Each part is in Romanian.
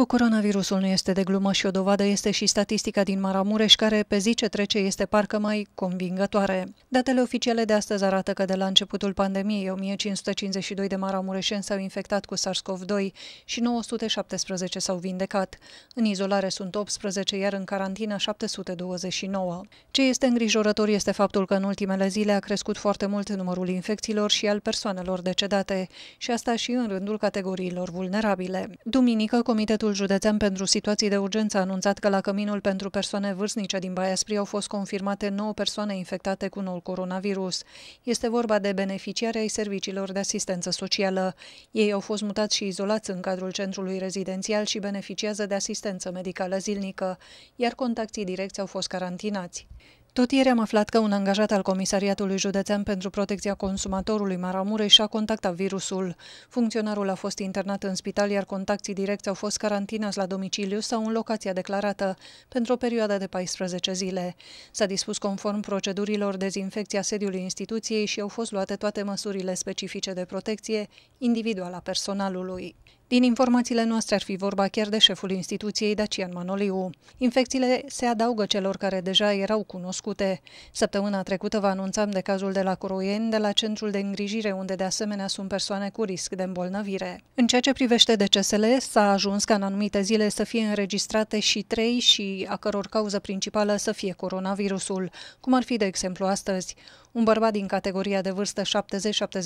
Cu coronavirusul nu este de glumă și o dovadă este și statistica din Maramureș, care pe zi ce trece este parcă mai convingătoare. Datele oficiale de astăzi arată că de la începutul pandemiei 1552 de maramureșeni s-au infectat cu SARS-CoV-2 și 917 s-au vindecat. În izolare sunt 18, iar în carantină 729. Ce este îngrijorător este faptul că în ultimele zile a crescut foarte mult numărul infecțiilor și al persoanelor decedate, și asta și în rândul categoriilor vulnerabile. Duminică, Comitetul Consiliul Județean pentru Situații de Urgență a anunțat că la Căminul pentru Persoane Vârstnice din Baia Spri au fost confirmate 9 persoane infectate cu noul coronavirus. Este vorba de beneficiari ai serviciilor de asistență socială. Ei au fost mutați și izolați în cadrul centrului rezidențial și beneficiază de asistență medicală zilnică, iar contactii direcți au fost carantinați. Tot ieri am aflat că un angajat al Comisariatului Județean pentru Protecția Consumatorului Maramureș a contactat virusul. Funcționarul a fost internat în spital, iar contactii direcți au fost carantinați la domiciliu sau în locația declarată pentru o perioadă de 14 zile. S-a dispus conform procedurilor dezinfecția sediului instituției și au fost luate toate măsurile specifice de protecție individuală a personalului. Din informațiile noastre ar fi vorba chiar de șeful instituției Dacian Manoliu. Infecțiile se adaugă celor care deja erau cunoscute. Săptămâna trecută vă anunțam de cazul de la Coroieni, de la centrul de îngrijire, unde de asemenea sunt persoane cu risc de îmbolnăvire. În ceea ce privește decesele, s-a ajuns ca în anumite zile să fie înregistrate și trei și a căror cauză principală să fie coronavirusul, cum ar fi de exemplu astăzi. Un bărbat din categoria de vârstă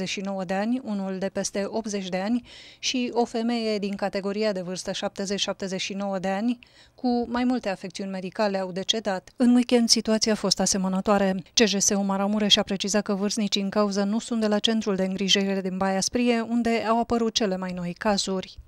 70-79 de ani, unul de peste 80 de ani și o femeie femeie din categoria de vârstă 70-79 de ani, cu mai multe afecțiuni medicale, au decedat. În weekend, situația a fost asemănătoare. cgs ul Maramureș a precizat că vârstnicii în cauză nu sunt de la centrul de îngrijire din Baia Sprie, unde au apărut cele mai noi cazuri.